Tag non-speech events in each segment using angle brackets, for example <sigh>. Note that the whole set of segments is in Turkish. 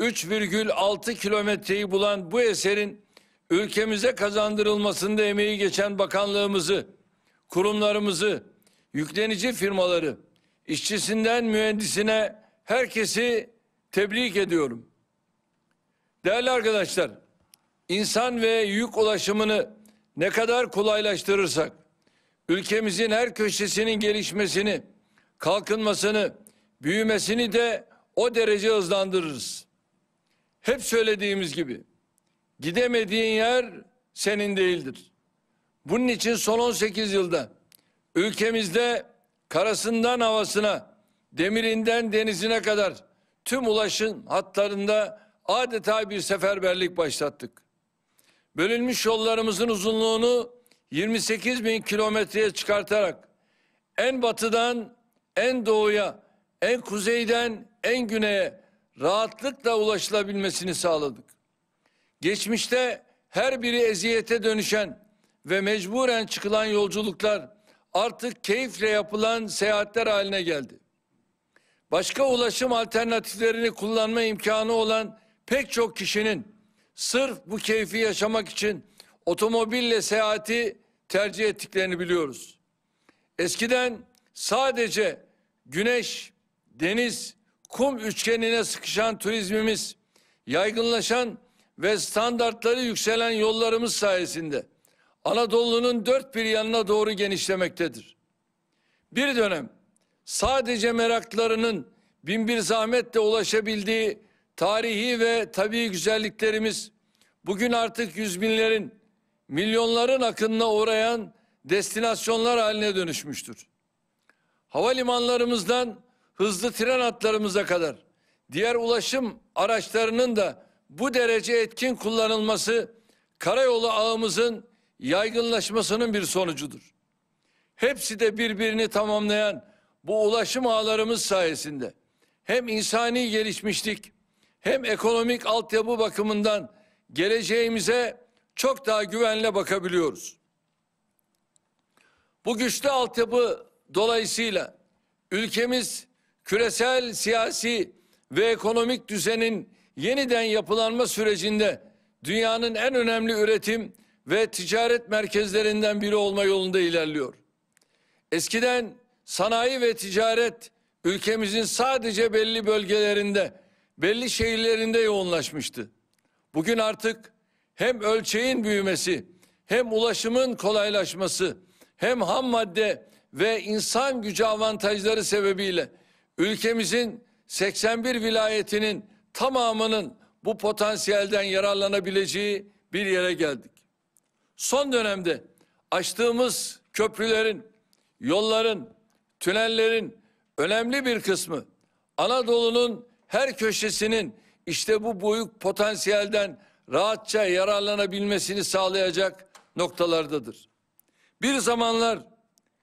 3,6 kilometreyi bulan bu eserin ülkemize kazandırılmasında emeği geçen bakanlığımızı, kurumlarımızı, yüklenici firmaları, işçisinden mühendisine herkesi tebrik ediyorum. Değerli arkadaşlar, insan ve yük ulaşımını ne kadar kolaylaştırırsak, ülkemizin her köşesinin gelişmesini, kalkınmasını, büyümesini de o derece hızlandırırız. Hep söylediğimiz gibi gidemediğin yer senin değildir. Bunun için son 18 yılda ülkemizde karasından havasına, demirinden denizine kadar tüm ulaşım hatlarında adeta bir seferberlik başlattık. Bölünmüş yollarımızın uzunluğunu 28 bin kilometreye çıkartarak en batıdan en doğuya, en kuzeyden en güneye rahatlıkla ulaşılabilmesini sağladık. Geçmişte her biri eziyete dönüşen ve mecburen çıkılan yolculuklar artık keyifle yapılan seyahatler haline geldi. Başka ulaşım alternatiflerini kullanma imkanı olan pek çok kişinin sırf bu keyfi yaşamak için otomobille seyahati tercih ettiklerini biliyoruz. Eskiden sadece güneş, deniz kum üçgenine sıkışan turizmimiz, yaygınlaşan ve standartları yükselen yollarımız sayesinde Anadolu'nun dört bir yanına doğru genişlemektedir. Bir dönem sadece meraklarının binbir zahmetle ulaşabildiği tarihi ve tabii güzelliklerimiz bugün artık yüz binlerin, milyonların akınına uğrayan destinasyonlar haline dönüşmüştür. Havalimanlarımızdan hızlı tren hatlarımıza kadar diğer ulaşım araçlarının da bu derece etkin kullanılması karayolu ağımızın yaygınlaşmasının bir sonucudur. Hepsi de birbirini tamamlayan bu ulaşım ağlarımız sayesinde hem insani gelişmişlik hem ekonomik altyapı bakımından geleceğimize çok daha güvenle bakabiliyoruz. Bu güçlü altyapı dolayısıyla ülkemiz küresel siyasi ve ekonomik düzenin yeniden yapılanma sürecinde dünyanın en önemli üretim ve ticaret merkezlerinden biri olma yolunda ilerliyor. Eskiden sanayi ve ticaret ülkemizin sadece belli bölgelerinde, belli şehirlerinde yoğunlaşmıştı. Bugün artık hem ölçeğin büyümesi, hem ulaşımın kolaylaşması, hem ham madde ve insan gücü avantajları sebebiyle Ülkemizin 81 vilayetinin tamamının bu potansiyelden yararlanabileceği bir yere geldik. Son dönemde açtığımız köprülerin, yolların, tünellerin önemli bir kısmı Anadolu'nun her köşesinin işte bu büyük potansiyelden rahatça yararlanabilmesini sağlayacak noktalardadır. Bir zamanlar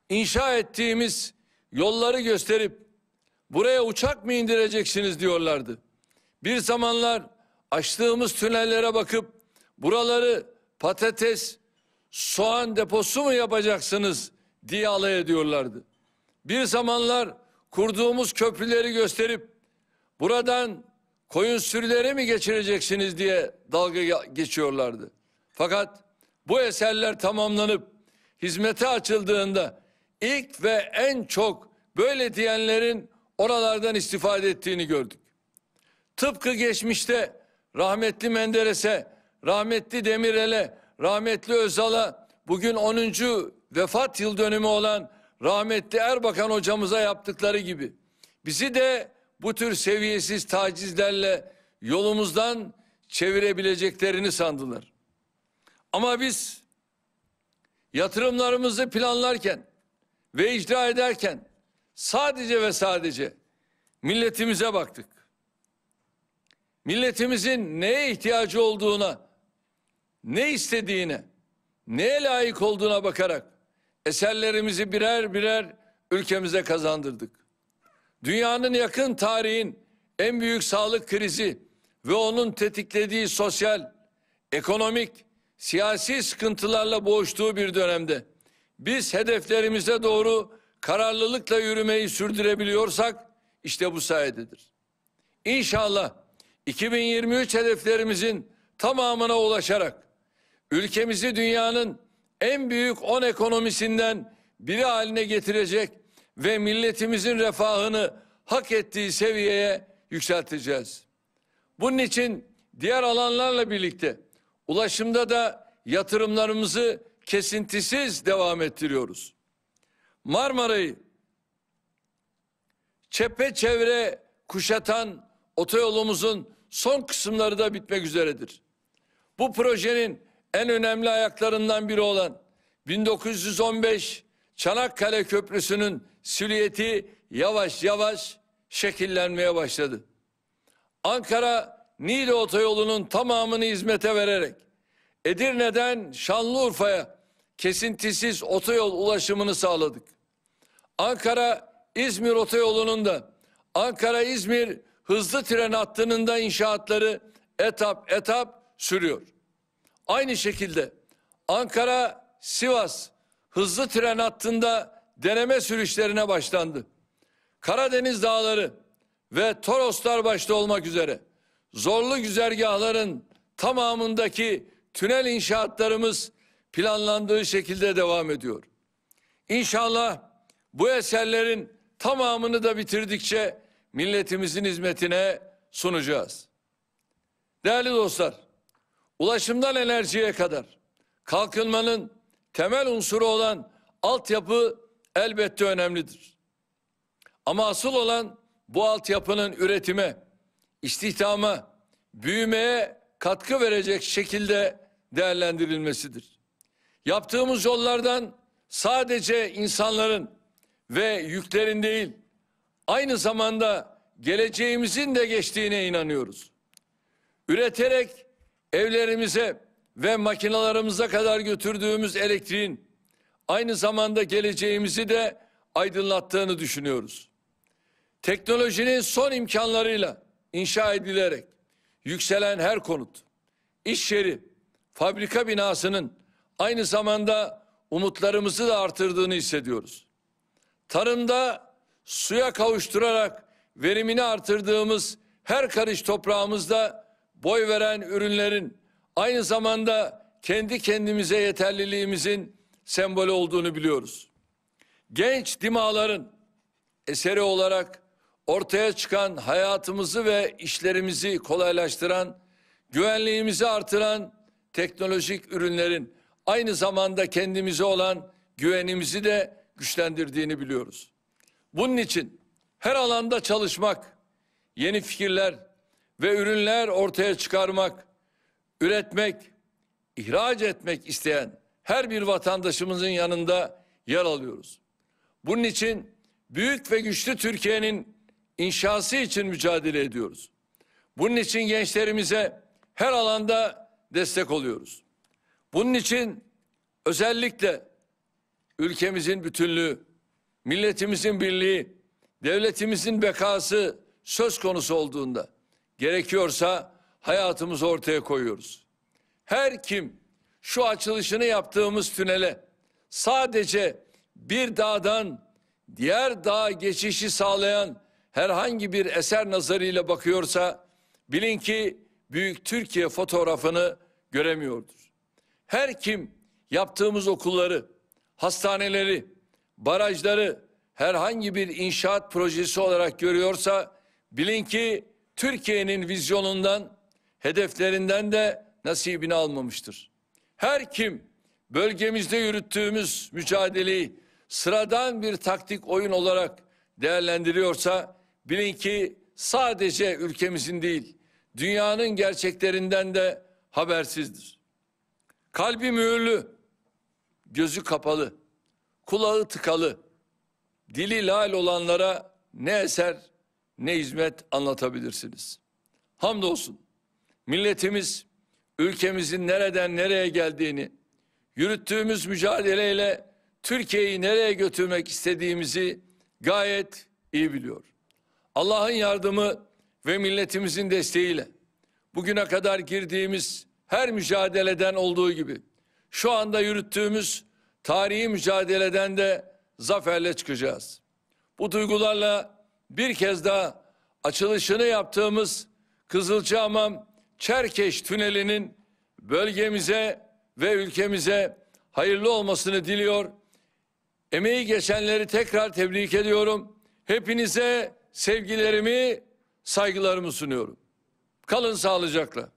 inşa ettiğimiz yolları gösterip Buraya uçak mı indireceksiniz diyorlardı. Bir zamanlar açtığımız tünellere bakıp buraları patates, soğan deposu mu yapacaksınız diye alay ediyorlardı. Bir zamanlar kurduğumuz köprüleri gösterip buradan koyun sürüleri mi geçireceksiniz diye dalga geçiyorlardı. Fakat bu eserler tamamlanıp hizmete açıldığında ilk ve en çok böyle diyenlerin oralardan istifade ettiğini gördük. Tıpkı geçmişte rahmetli Menderes'e, rahmetli Demirel'e, rahmetli Özal'a bugün 10. vefat yıl dönümü olan rahmetli Erbakan hocamıza yaptıkları gibi bizi de bu tür seviyesiz tacizlerle yolumuzdan çevirebileceklerini sandılar. Ama biz yatırımlarımızı planlarken ve icra ederken sadece ve sadece milletimize baktık. Milletimizin neye ihtiyacı olduğuna, ne istediğine, neye layık olduğuna bakarak eserlerimizi birer birer ülkemize kazandırdık. Dünyanın yakın tarihin en büyük sağlık krizi ve onun tetiklediği sosyal, ekonomik, siyasi sıkıntılarla boğuştuğu bir dönemde biz hedeflerimize doğru kararlılıkla yürümeyi sürdürebiliyorsak işte bu sayededir. İnşallah 2023 hedeflerimizin tamamına ulaşarak ülkemizi dünyanın en büyük 10 ekonomisinden biri haline getirecek ve milletimizin refahını hak ettiği seviyeye yükselteceğiz. Bunun için diğer alanlarla birlikte ulaşımda da yatırımlarımızı kesintisiz devam ettiriyoruz. Marmara'yı çepeçevre kuşatan otoyolumuzun son kısımları da bitmek üzeredir. Bu projenin en önemli ayaklarından biri olan 1915 Çanakkale Köprüsü'nün silüeti yavaş yavaş şekillenmeye başladı. Ankara Niğde otoyolunun tamamını hizmete vererek Edirne'den Şanlıurfa'ya kesintisiz otoyol ulaşımını sağladık. Ankara İzmir otoyolunun da Ankara İzmir hızlı tren hattının da inşaatları etap etap sürüyor. Aynı şekilde Ankara Sivas hızlı tren hattında deneme sürüşlerine başlandı. Karadeniz dağları ve Toroslar başta olmak üzere zorlu güzergahların tamamındaki tünel inşaatlarımız planlandığı şekilde devam ediyor. İnşallah bu eserlerin tamamını da bitirdikçe milletimizin hizmetine sunacağız. Değerli dostlar, ulaşımdan enerjiye kadar kalkınmanın temel unsuru olan altyapı elbette önemlidir. Ama asıl olan bu altyapının üretime, istihdama, büyümeye katkı verecek şekilde değerlendirilmesidir. Yaptığımız yollardan sadece insanların ve yüklerin değil, aynı zamanda geleceğimizin de geçtiğine inanıyoruz. Üreterek evlerimize ve makinalarımıza kadar götürdüğümüz elektriğin aynı zamanda geleceğimizi de aydınlattığını düşünüyoruz. Teknolojinin son imkanlarıyla inşa edilerek yükselen her konut, iş yeri, fabrika binasının aynı zamanda umutlarımızı da artırdığını hissediyoruz. Tarımda suya kavuşturarak verimini artırdığımız her karış toprağımızda boy veren ürünlerin aynı zamanda kendi kendimize yeterliliğimizin sembolü olduğunu biliyoruz. Genç dimaların eseri olarak ortaya çıkan hayatımızı ve işlerimizi kolaylaştıran, güvenliğimizi artıran teknolojik ürünlerin aynı zamanda kendimize olan güvenimizi de güçlendirdiğini biliyoruz. Bunun için her alanda çalışmak, yeni fikirler ve ürünler ortaya çıkarmak, üretmek, ihraç etmek isteyen her bir vatandaşımızın yanında yer alıyoruz. Bunun için büyük ve güçlü Türkiye'nin inşası için mücadele ediyoruz. Bunun için gençlerimize her alanda destek oluyoruz. Bunun için özellikle ülkemizin bütünlüğü, milletimizin birliği, devletimizin bekası söz konusu olduğunda gerekiyorsa hayatımızı ortaya koyuyoruz. Her kim şu açılışını yaptığımız tünele sadece bir dağdan diğer dağa geçişi sağlayan herhangi bir eser nazarıyla bakıyorsa bilin ki büyük Türkiye fotoğrafını göremiyordur. Her kim yaptığımız okulları hastaneleri, barajları herhangi bir inşaat projesi olarak görüyorsa bilin ki Türkiye'nin vizyonundan, hedeflerinden de nasibini almamıştır. Her kim bölgemizde yürüttüğümüz mücadeleyi sıradan bir taktik oyun olarak değerlendiriyorsa bilin ki sadece ülkemizin değil dünyanın gerçeklerinden de habersizdir. Kalbi mühürlü gözü kapalı, kulağı tıkalı, dili lal olanlara ne eser ne hizmet anlatabilirsiniz. Hamdolsun milletimiz ülkemizin nereden nereye geldiğini, yürüttüğümüz mücadeleyle Türkiye'yi nereye götürmek istediğimizi gayet iyi biliyor. Allah'ın yardımı ve milletimizin desteğiyle bugüne kadar girdiğimiz her mücadeleden olduğu gibi şu anda yürüttüğümüz tarihi mücadeleden de zaferle çıkacağız. Bu duygularla bir kez daha açılışını yaptığımız Kızılcahamam Çerkeş Tüneli'nin bölgemize ve ülkemize hayırlı olmasını diliyor. Emeği geçenleri tekrar tebrik ediyorum. Hepinize sevgilerimi, saygılarımı sunuyorum. Kalın sağlıcakla.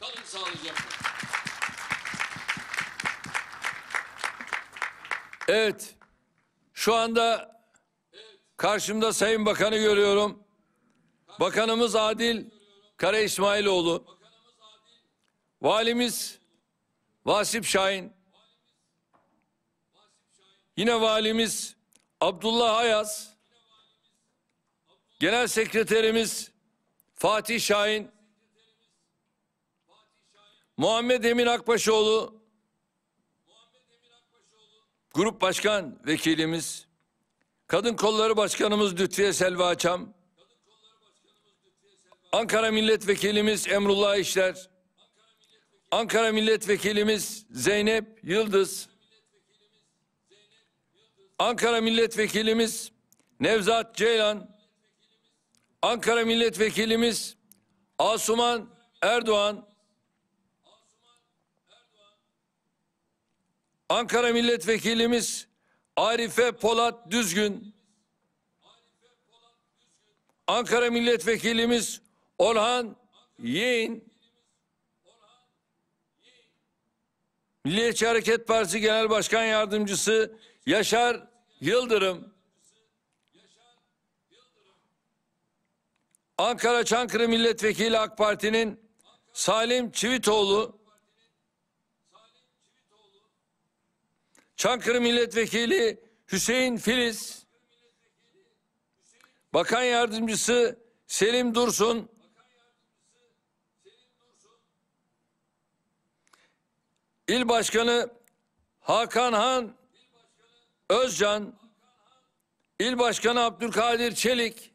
Kalın sağlıcakla. Evet. Şu anda karşımda Sayın Bakanı görüyorum. Bakanımız Adil Kara İsmailoğlu. Valimiz Vasip Şahin. Yine valimiz Abdullah Ayaz. Genel sekreterimiz Fatih Şahin. Muhammed Emin Akbaşoğlu Grup Başkan Vekilimiz, Kadın Kolları Başkanımız Lütfiye Selva Açam, Ankara Milletvekilimiz Emrullah İşler, Ankara Milletvekilimiz Zeynep Yıldız, Ankara Milletvekilimiz Nevzat Ceylan, Ankara Milletvekilimiz Asuman Erdoğan, Ankara Milletvekilimiz Arife Polat Düzgün, Ankara Milletvekilimiz Orhan Yeğin, Milliyetçi Hareket Partisi Genel Başkan Yardımcısı Yaşar Yıldırım, Ankara Çankırı Milletvekili AK Parti'nin Salim Çivitoğlu, Çankırı Milletvekili Hüseyin Filiz, Bakan Yardımcısı Selim Dursun, İl Başkanı Hakan Han Özcan, İl Başkanı Abdülkadir Çelik,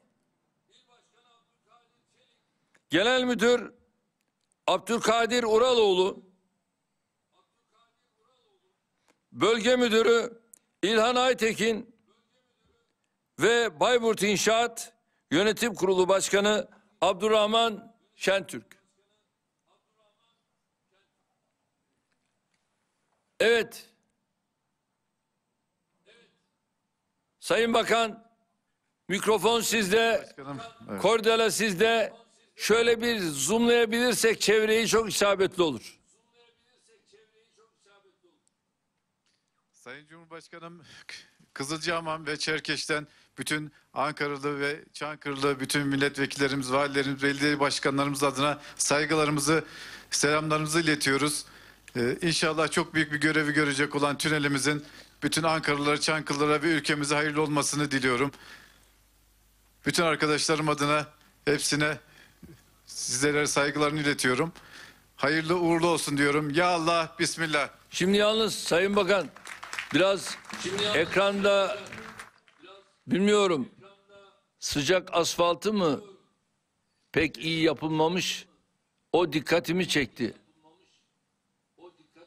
Genel Müdür Abdülkadir Uraloğlu, Bölge Müdürü İlhan Aytekin ve Bayburt İnşaat Yönetim Kurulu Başkanı Abdurrahman Şentürk. Evet. Sayın Bakan, mikrofon sizde, Başkanım, evet. kordela sizde. Şöyle bir zoomlayabilirsek çevreyi çok isabetli olur. Sayın Cumhurbaşkanım <laughs> Kızılcahamam ve Çerkeş'ten bütün Ankaralı ve Çankırlı bütün milletvekillerimiz, valilerimiz, belediye başkanlarımız adına saygılarımızı, selamlarımızı iletiyoruz. Ee, inşallah çok büyük bir görevi görecek olan tünelimizin bütün Ankaralılara, Çankırılara ve ülkemize hayırlı olmasını diliyorum. Bütün arkadaşlarım adına hepsine sizlere saygılarını iletiyorum. Hayırlı uğurlu olsun diyorum. Ya Allah, Bismillah. Şimdi yalnız Sayın Bakan Biraz ekranda bilmiyorum sıcak asfaltı mı pek iyi yapılmamış o dikkatimi çekti.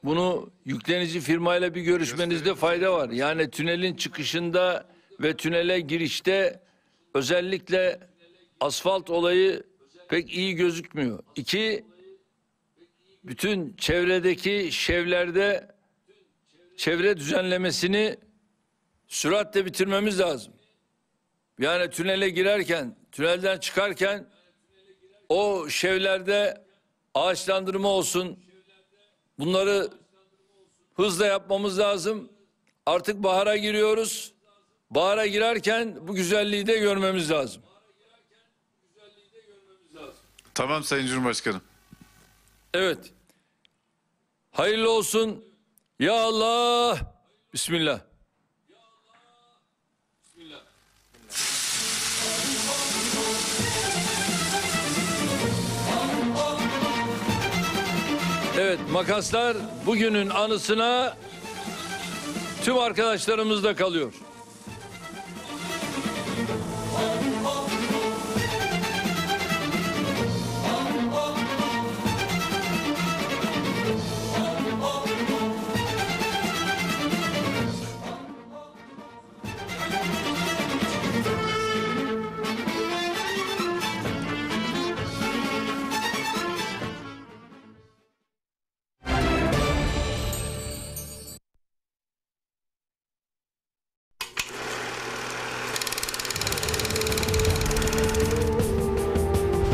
Bunu yüklenici firmayla bir görüşmenizde fayda var. Yani tünelin çıkışında ve tünele girişte özellikle asfalt olayı pek iyi gözükmüyor. İki, bütün çevredeki şevlerde çevre düzenlemesini süratle bitirmemiz lazım. Yani tünele girerken, tünelden çıkarken o şevlerde ağaçlandırma olsun. Bunları hızla yapmamız lazım. Artık bahara giriyoruz. Bahara girerken bu güzelliği de görmemiz lazım. Tamam Sayın Cumhurbaşkanım. Evet. Hayırlı olsun. Ya Allah. Bismillah. Evet makaslar bugünün anısına tüm arkadaşlarımızda kalıyor.